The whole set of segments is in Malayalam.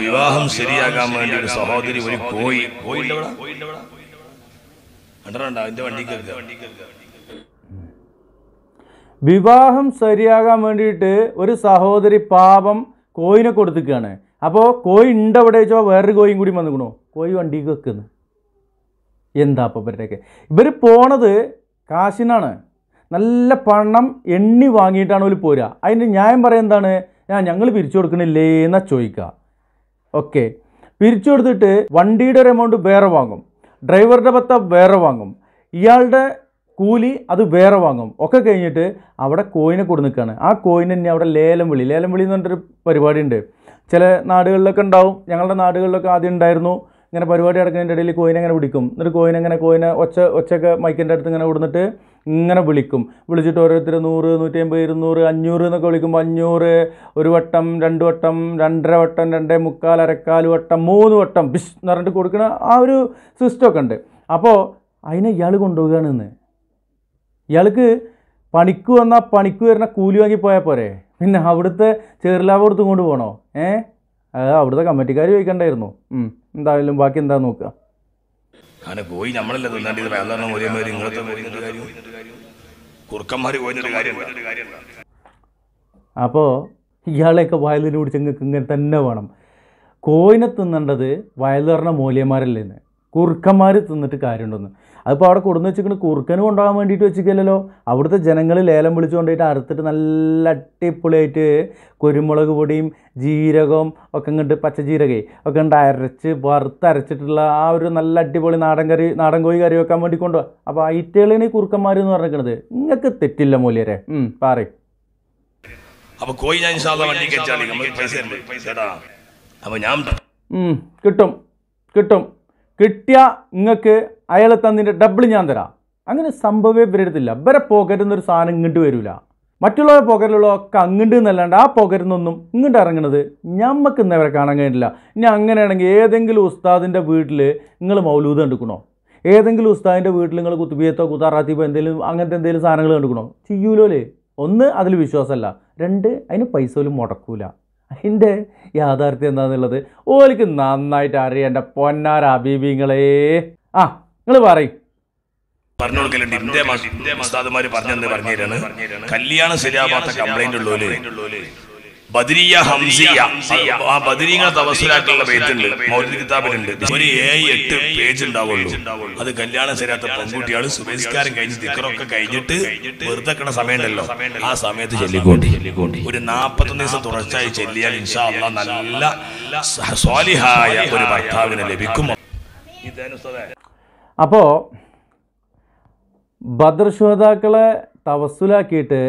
വിവാഹം ശരിയാകാൻ വേണ്ടി ഒരു സഹോദരി ഒരു പോയി വണ്ടി വിവാഹം ശരിയാകാൻ വേണ്ടിയിട്ട് ഒരു സഹോദരി പാപം കോയിനെ കൊടുത്തിക്കാണ് അപ്പോൾ കോയി ഉണ്ട് അവിടെ വെച്ചോ വേറൊരു കോയും കൂടി വന്നിക്കണോ കോയി വണ്ടിക്ക് വെക്കുന്നു എന്താ അപ്പോൾ ഇവരുടെയൊക്കെ ഇവർ പോണത് കാശിനാണ് നല്ല പണം എണ്ണി വാങ്ങിയിട്ടാണ് ഒരു പോരുക അതിൻ്റെ ന്യായം പറയുക എന്താണ് ഞാൻ ഞങ്ങൾ പിരിച്ചു കൊടുക്കണില്ലേ എന്നാ ചോദിക്കുക ഓക്കെ പിരിച്ചു കൊടുത്തിട്ട് വണ്ടിയുടെ ഒരു എമൗണ്ട് വേറെ വാങ്ങും ഡ്രൈവറുടെ ഭത്ത വേറെ വാങ്ങും ഇയാളുടെ കൂലി അത് വേറെ വാങ്ങും ഒക്കെ കഴിഞ്ഞിട്ട് അവിടെ കോയിനെ കൊടു നിൽക്കുകയാണ് ആ കോയിനെ തന്നെ അവിടെ ലേലം വിളി ലേലം വിളി എന്ന് പറഞ്ഞിട്ടൊരു ഉണ്ട് ചില നാടുകളിലൊക്കെ ഉണ്ടാവും ഞങ്ങളുടെ നാടുകളിലൊക്കെ ആദ്യം ഉണ്ടായിരുന്നു ഇങ്ങനെ പരിപാടി നടക്കുന്നതിൻ്റെ ഇടയിൽ കോയിനെ അങ്ങനെ വിളിക്കും എന്നിട്ട് കോയിനെ അങ്ങനെ കോയിനെ ഒച്ച ഒച്ചയൊക്കെ മൈക്കിൻ്റെ അടുത്ത് ഇങ്ങനെ കൊടുത്തിട്ട് ഇങ്ങനെ വിളിക്കും വിളിച്ചിട്ട് ഓരോരുത്തർ നൂറ് നൂറ്റി അമ്പത് ഇരുന്നൂറ് അഞ്ഞൂറ് എന്നൊക്കെ വിളിക്കുമ്പോൾ അഞ്ഞൂറ് ഒരു വട്ടം രണ്ട് വട്ടം രണ്ടര വട്ടം രണ്ടേ മുക്കാൽ അരക്കാൽ വട്ടം മൂന്ന് വട്ടം ബിഷ് എന്ന് പറഞ്ഞിട്ട് കൊടുക്കുന്ന ആ ഒരു സിസ്റ്റമൊക്കെ ഉണ്ട് അപ്പോൾ അതിനെ ഇയാൾ കൊണ്ടുപോവുകയാണ് ഇന്ന് ഇയാൾക്ക് പണിക്ക് വന്നാൽ പണിക്ക് വരുന്ന കൂലി വാങ്ങി പോയാൽ പോരെ പിന്നെ അവിടുത്തെ ചെറുലാഭം എടുത്തും കൊണ്ടുപോകണോ ഏഹ് ഏ അവിടുത്തെ കമ്മിറ്റിക്കാർ ചോദിക്കണ്ടായിരുന്നു എന്തായാലും ബാക്കി എന്താ നോക്കുക അങ്ങനെ പോയി നമ്മളല്ലേ തിന്നാണ്ട് ഇയാളെയൊക്കെ വയലിൽ പിടിച്ച് ഇങ്ങനെ തന്നെ വേണം കോയിനെ തിന്നേണ്ടത് വയലറിന മൂല്യന്മാരല്ലേ കുറുക്കന്മാർ തിന്നിട്ട് കാര്യമുണ്ടെന്ന് അതിപ്പോൾ അവിടെ കൊടുന്ന് വെച്ചിരിക്കുന്ന കുറുക്കന് കൊണ്ടുപോകാൻ വേണ്ടിയിട്ട് വെച്ചിരിക്കില്ലല്ലോ അവിടുത്തെ ജനങ്ങൾ ലേലം വിളിച്ചു കൊണ്ടുപോയിട്ട് അറുത്തിട്ട് നല്ല അടിപൊളിയായിട്ട് കുരുമുളക് പൊടിയും ജീരകവും ഒക്കെ ഇങ്ങോട്ട് പച്ചജീരകേ ഒക്കെ ഉണ്ട് അരച്ച് വറുത്തരച്ചിട്ടുള്ള ആ ഒരു നല്ല അടിപൊളി നാടൻ കറി നാടൻ കോഴി കറി വെക്കാൻ വേണ്ടി കൊണ്ടുപോകാം അപ്പോൾ ഐറ്റകളാണ് ഈ കുറുക്കന്മാർ എന്ന് പറഞ്ഞിരിക്കുന്നത് നിങ്ങൾക്ക് തെറ്റില്ല മൂല്യരെ പറയും അപ്പോൾ ഞാൻ വണ്ടി അപ്പോൾ ഞാൻ കിട്ടും കിട്ടും കിട്ടിയ നിങ്ങൾക്ക് അയാളെ തന്നിൻ്റെ ഡബിൾ ഞാൻ തരാം അങ്ങനെ സംഭവമേ വരരുതില്ല ഇവരെ പോകരുന്നൊരു സാധനം ഇങ്ങോട്ട് വരില്ല മറ്റുള്ളവരെ പുകരലുള്ളതൊക്കെ അങ്ങോട്ട് എന്നല്ലാണ്ട് ആ പോകരുന്നൊന്നും ഇങ്ങോട്ട് ഇറങ്ങണത് ഞമ്മക്ക് അവരെ കാണാൻ കഴിഞ്ഞില്ല ഇനി അങ്ങനെയാണെങ്കിൽ ഏതെങ്കിലും ഉസ്താദിൻ്റെ വീട്ടിൽ നിങ്ങൾ മൗലൂദ് എടുക്കണോ ഏതെങ്കിലും ഉസ്താദിൻ്റെ വീട്ടിൽ നിങ്ങൾ കുത്തുബിയത്തോ കുത്താറാത്തിയപ്പോൾ എന്തെങ്കിലും അങ്ങനത്തെ എന്തെങ്കിലും സാധനങ്ങൾ എടുക്കണോ അല്ലേ ഒന്ന് അതിൽ വിശ്വാസമല്ല രണ്ട് അതിന് പൈസ പോലും മുടക്കൂല അതിൻ്റെ യാഥാർത്ഥ്യം എന്താണെന്നുള്ളത് ഓലിക്ക് നന്നായിട്ട് അറിയേണ്ട പൊന്നാര അബീബിങ്ങളെ ആ നിങ്ങൾ പറയും പറഞ്ഞു കൊടുക്കലുണ്ട് ഇന്ത്യ പറഞ്ഞു ശരിയാവാത്ത കംപ്ലൈന്റ് ഉള്ളൂ ബദരിയ ഹംസിയ ആ ബദരിങ്ങൾ തപസ്സിലായിട്ടുള്ള പേജുണ്ട് മൗലിക കിതാബിലുണ്ട് ഒരു ഏഴ് എട്ട് പേജ് ഉണ്ടാവുള്ളൂ അത് കല്യാണം ശരിയാത്ത പെൺകുട്ടികൾ സുബേസ്കാരം കഴിഞ്ഞ് തിക്കറൊക്കെ കഴിഞ്ഞിട്ട് വെറുതെ കിടന്ന സമയമുണ്ടല്ലോ ആ സമയത്ത് ചെല്ലിക്കോണ്ടി ഒരു നാപ്പത്തൊന്ന് ദിവസം തുടർച്ചയായി ചെല്ലിയാൽ ഇൻഷാ അല്ല നല്ല സ്വാലിഹായ ഒരു ഭർത്താവിനെ ലഭിക്കും അപ്പോ ബദർ ശോതാക്കളെ തവസുലാക്കിയിട്ട്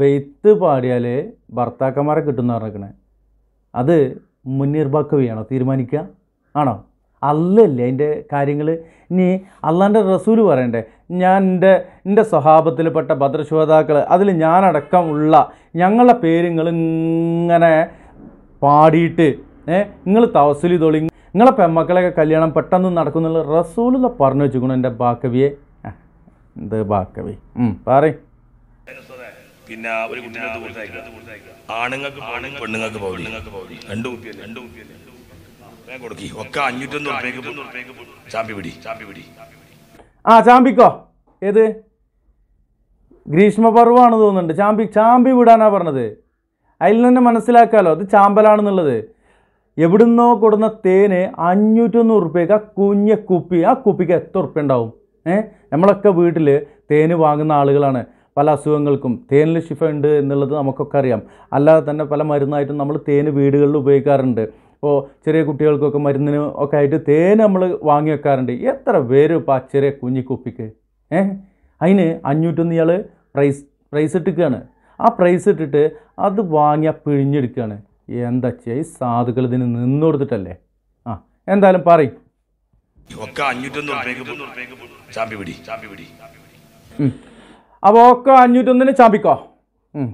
ബെയ്ത്ത് പാടിയാൽ ഭർത്താക്കന്മാരെ കിട്ടുന്ന പറഞ്ഞിരിക്കണേ അത് മുന്നിർബാക്കവിയാണോ തീരുമാനിക്കുക ആണോ അല്ലല്ലേ അതിൻ്റെ കാര്യങ്ങൾ ഇനി അള്ളാൻ്റെ റസൂൽ പറയണ്ടേ ഞാൻ എൻ്റെ എൻ്റെ സ്വഭാവത്തിൽപ്പെട്ട ഭദ്രശോതാക്കൾ അതിൽ ഞാനടക്കമുള്ള ഞങ്ങളുടെ പേര് നിങ്ങൾ ഇങ്ങനെ പാടിയിട്ട് നിങ്ങൾ തവസലി തൊളി നിങ്ങളെ പെമ്മക്കളെയൊക്കെ കല്യാണം പെട്ടെന്ന് നടക്കുന്നുള്ള റസൂൽ പറഞ്ഞു വെച്ചിരിക്കണം എൻ്റെ ബാക്കവിയെ എന്ത് ബാക്കവി പറയും പിന്നെ ഒരു കുട്ടിനകത്ത് കൊടുത്തയക്കുക ആണുങ്ങൾക്ക് പെണ്ണുങ്ങൾക്ക് പൗലി രണ്ട് കുപ്പിയല്ലേ രണ്ട് കുപ്പിയല്ലേ കൊടുക്കി ഒക്കെ അഞ്ഞൂറ്റൊന്ന് റുപ്യക്ക് ചാമ്പി പിടി ചാമ്പി പിടി ആ ചാമ്പിക്കോ ഏത് ഗ്രീഷ്മപർവ്വമാണ് തോന്നുന്നുണ്ട് ചാമ്പി ചാമ്പി വിടാനാ പറഞ്ഞത് അതിൽ തന്നെ മനസ്സിലാക്കാമല്ലോ അത് ചാമ്പലാണെന്നുള്ളത് എവിടുന്നോ കൊടുന്ന തേന് അഞ്ഞൂറ്റൊന്ന് റുപ്യക്ക് ആ കുഞ്ഞ കുപ്പി ആ കുപ്പിക്ക് എത്ര റുപ്യ ഉണ്ടാവും ഏഹ് നമ്മളൊക്കെ വീട്ടിൽ തേന് വാങ്ങുന്ന ആളുകളാണ് പല അസുഖങ്ങൾക്കും തേനിൽ ശിഫ ഉണ്ട് എന്നുള്ളത് നമുക്കൊക്കെ അറിയാം അല്ലാതെ തന്നെ പല മരുന്നായിട്ടും നമ്മൾ തേന് വീടുകളിൽ ഉപയോഗിക്കാറുണ്ട് ഇപ്പോൾ ചെറിയ കുട്ടികൾക്കൊക്കെ മരുന്നിന് ഒക്കെ ആയിട്ട് തേൻ നമ്മൾ വാങ്ങി വെക്കാറുണ്ട് എത്ര പേര് ഇപ്പോൾ ആ ചെറിയ കുഞ്ഞിക്കുപ്പിക്ക് ഏഹ് ഏ അതിന് അഞ്ഞൂറ്റൊന്ന് ഇയാൾ പ്രൈസ് പ്രൈസ് ഇട്ടിരിക്കുകയാണ് ആ പ്രൈസ് ഇട്ടിട്ട് അത് വാങ്ങിയാൽ പിഴിഞ്ഞെടുക്കുകയാണ് എന്താ ഈ സാധുക്കൾ ഇതിന് നിന്ന് കൊടുത്തിട്ടല്ലേ ആ എന്തായാലും പറയും ഒക്കെ അഞ്ഞൂറ്റൊന്ന് ചാമ്പി പിടി ചാമ്പി പിടി അപ്പോൾ ഒക്കെ അഞ്ഞൂറ്റൊന്നിന് ചാമ്പിക്കോ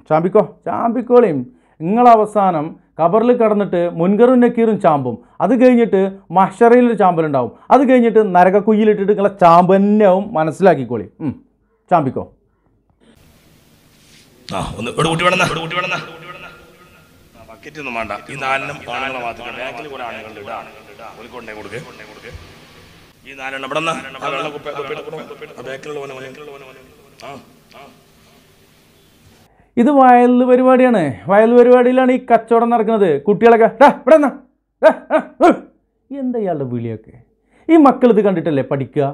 ചാമ്പിക്കോ ചാമ്പിക്കോളിയും നിങ്ങളവസാനം കബറിൽ കടന്നിട്ട് മുൻകറും നക്കീറും ചാമ്പും അത് കഴിഞ്ഞിട്ട് മഷറയിലൊരു ചാമ്പലുണ്ടാവും അത് കഴിഞ്ഞിട്ട് നരകക്കുയ്യിലിട്ടിട്ട് നിങ്ങളെ ചാമ്പ് തന്നെയാവും മനസ്സിലാക്കിക്കോളി ചാമ്പിക്കോ ആ ഒന്ന് ഇവിടെ കൂട്ടി വേണം ഇവിടെ കൂട്ടി വേണം ബക്കറ്റ് ഒന്നും വേണ്ട ഈ മാത്രം ഇത് വയൽ പരിപാടിയാണ് വയൽ പരിപാടിയിലാണ് ഈ കച്ചവടം നടക്കുന്നത് കുട്ടികളൊക്കെ ഇവിടെ എന്താ ഇയാളുടെ വിളിയൊക്കെ ഈ മക്കൾ ഇത് കണ്ടിട്ടല്ലേ പഠിക്കുക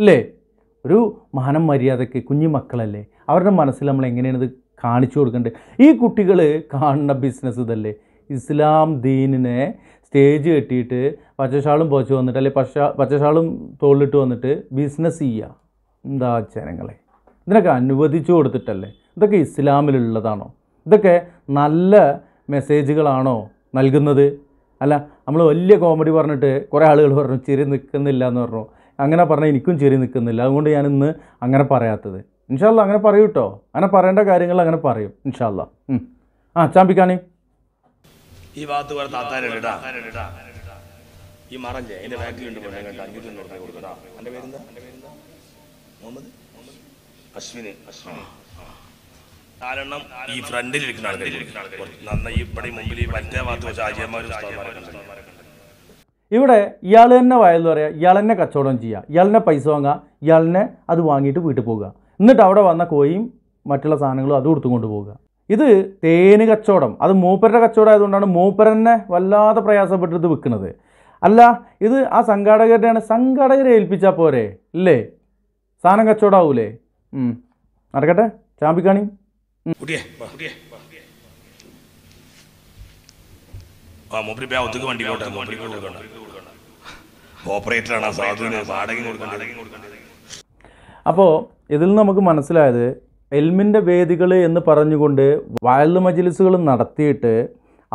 അല്ലേ ഒരു മഹനം മര്യാദയ്ക്ക് കുഞ്ഞു മക്കളല്ലേ അവരുടെ മനസ്സിൽ നമ്മൾ എങ്ങനെയാണ് ഇത് കാണിച്ചു കൊടുക്കേണ്ടത് ഈ കുട്ടികൾ കാണുന്ന ബിസിനസ് ഇതല്ലേ ഇസ്ലാം ദീനിനെ സ്റ്റേജ് കെട്ടിയിട്ട് പച്ചഷാളും പോച്ചു വന്നിട്ട് അല്ലെങ്കിൽ പച്ച പച്ചഷാളും തോളിലിട്ട് വന്നിട്ട് ബിസിനസ് ചെയ്യുക എന്താ ജനങ്ങളെ ഇതിനൊക്കെ അനുവദിച്ചു കൊടുത്തിട്ടല്ലേ ഇതൊക്കെ ഇസ്ലാമിലുള്ളതാണോ ഇതൊക്കെ നല്ല മെസ്സേജുകളാണോ നൽകുന്നത് അല്ല നമ്മൾ വലിയ കോമഡി പറഞ്ഞിട്ട് കുറേ ആളുകൾ പറഞ്ഞു ചെറി നിൽക്കുന്നില്ല എന്ന് പറഞ്ഞു അങ്ങനെ പറഞ്ഞാൽ എനിക്കും ചെറി നിൽക്കുന്നില്ല അതുകൊണ്ട് ഞാൻ ഇന്ന് അങ്ങനെ പറയാത്തത് ഇൻഷാല്ല അങ്ങനെ പറയൂ കേട്ടോ അങ്ങനെ പറയേണ്ട കാര്യങ്ങൾ അങ്ങനെ പറയും ഇൻഷാല്ല ആ ചാമ്പിക്കാണി ഈ ഭാഗത്ത് വേറെ ഈ എൻ്റെ ബാക്കിലുണ്ട് അഞ്ഞൂറ്റി കൊടുക്കടാ മുഹമ്മദ് അശ്വിന് അശ്വിനി നാലെണ്ണം ഈ ഫ്രണ്ടിൽ ഇരിക്കുന്ന ആൾക്കാർ നന്നായി ഇപ്പടി മുമ്പിൽ ഈ മറ്റേ ഭാഗത്ത് വെച്ച ആചാര്യന്മാരും ഇവിടെ ഇയാൾ തന്നെ വയലെന്ന് പറയുക ഇയാൾ തന്നെ കച്ചവടം ചെയ്യുക ഇയാൾ പൈസ വാങ്ങുക ഇയാൾ അത് വാങ്ങിയിട്ട് വീട്ടിൽ പോവുക എന്നിട്ട് അവിടെ വന്ന കോയും മറ്റുള്ള സാധനങ്ങളും അതും എടുത്തും കൊണ്ടുപോകുക ഇത് തേന് കച്ചവടം അത് മൂപ്പരുടെ കച്ചവടം ആയതുകൊണ്ടാണ് മൂപ്പരനെ വല്ലാതെ പ്രയാസപ്പെട്ടിട്ട് വിൽക്കുന്നത് അല്ല ഇത് ആ സംഘാടകരുടെയാണ് സംഘാടകരെ ഏൽപ്പിച്ചാൽ പോരെ ഇല്ലേ സാധനം ആവൂലേ നടക്കട്ടെ ചാമ്പിക്കാണി ആ അപ്പോൾ ഇതിൽ നിന്ന് നമുക്ക് മനസ്സിലായത് എൽമിൻ്റെ വേദികൾ എന്ന് പറഞ്ഞുകൊണ്ട് വയൽ മജിലിസുകൾ നടത്തിയിട്ട്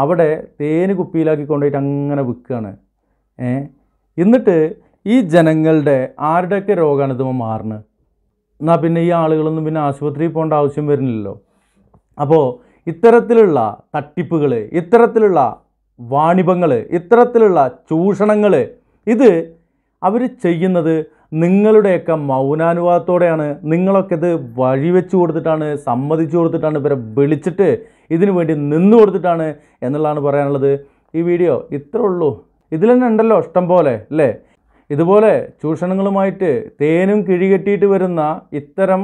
അവിടെ തേന് കുപ്പിയിലാക്കി കൊണ്ടുപോയിട്ട് അങ്ങനെ വിൽക്കുകയാണ് ഏ എന്നിട്ട് ഈ ജനങ്ങളുടെ ആരുടെയൊക്കെ രോഗമാണ് ഇതുമ്പോൾ മാറുന്നത് എന്നാൽ പിന്നെ ഈ ആളുകളൊന്നും പിന്നെ ആശുപത്രിയിൽ പോകേണ്ട ആവശ്യം വരുന്നില്ലല്ലോ അപ്പോൾ ഇത്തരത്തിലുള്ള തട്ടിപ്പുകൾ ഇത്തരത്തിലുള്ള വാണിഭങ്ങൾ ഇത്തരത്തിലുള്ള ചൂഷണങ്ങൾ ഇത് അവർ ചെയ്യുന്നത് നിങ്ങളുടെയൊക്കെ മൗനാനുവാദത്തോടെയാണ് നിങ്ങളൊക്കെ ഇത് വഴിവെച്ചു കൊടുത്തിട്ടാണ് സമ്മതിച്ചു കൊടുത്തിട്ടാണ് ഇവരെ വിളിച്ചിട്ട് ഇതിനു വേണ്ടി നിന്നു കൊടുത്തിട്ടാണ് എന്നുള്ളതാണ് പറയാനുള്ളത് ഈ വീഡിയോ ഇത്രേ ഉള്ളൂ ഇതിൽ തന്നെ ഉണ്ടല്ലോ ഇഷ്ടം പോലെ അല്ലേ ഇതുപോലെ ചൂഷണങ്ങളുമായിട്ട് തേനും കിഴികെട്ടിയിട്ട് വരുന്ന ഇത്തരം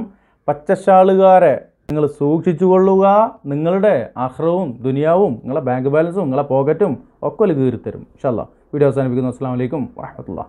പച്ചശാളുകാരെ നിങ്ങൾ സൂക്ഷിച്ചു കൊള്ളുക നിങ്ങളുടെ അഹ്റവും ദുനിയാവും നിങ്ങളുടെ ബാങ്ക് ബാലൻസും നിങ്ങളുടെ പോക്കറ്റും ഒക്കെ കീറിത്തരും ഇഷല്ല വീഡിയോ അവസാനിപ്പിക്കുന്നു അസ്സാം വലൈക്കും വാഹമത്തുള്ള